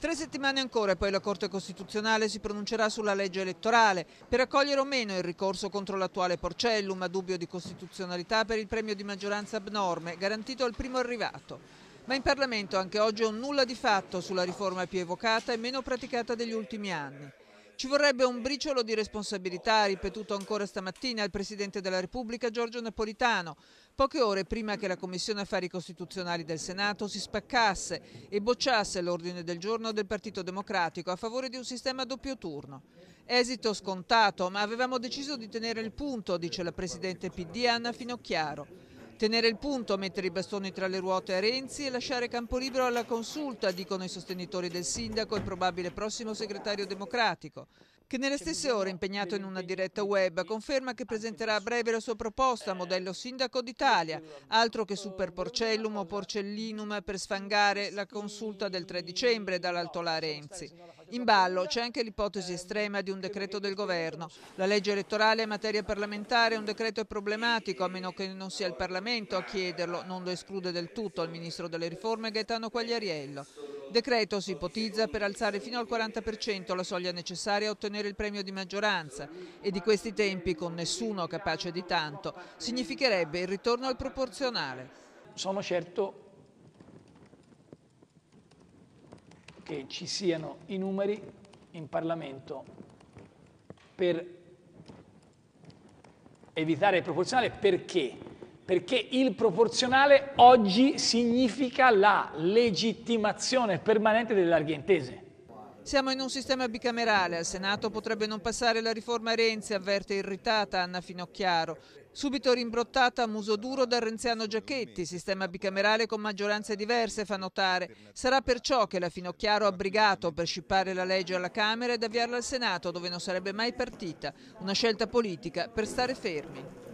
Tre settimane ancora e poi la Corte Costituzionale si pronuncerà sulla legge elettorale per accogliere o meno il ricorso contro l'attuale Porcellum a dubbio di costituzionalità per il premio di maggioranza abnorme garantito al primo arrivato. Ma in Parlamento anche oggi è un nulla di fatto sulla riforma più evocata e meno praticata degli ultimi anni. Ci vorrebbe un briciolo di responsabilità, ripetuto ancora stamattina al Presidente della Repubblica Giorgio Napolitano, poche ore prima che la Commissione Affari Costituzionali del Senato si spaccasse e bocciasse l'ordine del giorno del Partito Democratico a favore di un sistema a doppio turno. Esito scontato, ma avevamo deciso di tenere il punto, dice la Presidente PD Anna Finocchiaro. Tenere il punto, mettere i bastoni tra le ruote a Renzi e lasciare campo libero alla consulta, dicono i sostenitori del sindaco e probabile prossimo segretario democratico che nelle stesse ore impegnato in una diretta web, conferma che presenterà a breve la sua proposta, eh, modello sindaco d'Italia, altro che super porcellum o porcellinum per sfangare la consulta del 3 dicembre dall'Altolà Renzi. In ballo c'è anche l'ipotesi eh, estrema di un decreto del governo. La legge elettorale è materia parlamentare, un decreto è problematico, a meno che non sia il Parlamento a chiederlo, non lo esclude del tutto il ministro delle riforme Gaetano Quagliariello decreto si ipotizza per alzare fino al 40% la soglia necessaria a ottenere il premio di maggioranza e di questi tempi, con nessuno capace di tanto, significherebbe il ritorno al proporzionale. Sono certo che ci siano i numeri in Parlamento per evitare il proporzionale perché perché il proporzionale oggi significa la legittimazione permanente delle larghe intese. Siamo in un sistema bicamerale, al Senato potrebbe non passare la riforma Renzi, avverte irritata Anna Finocchiaro. Subito rimbrottata a muso duro dal renziano Giacchetti, sistema bicamerale con maggioranze diverse fa notare. Sarà perciò che la Finocchiaro ha brigato per scippare la legge alla Camera ed avviarla al Senato dove non sarebbe mai partita. Una scelta politica per stare fermi.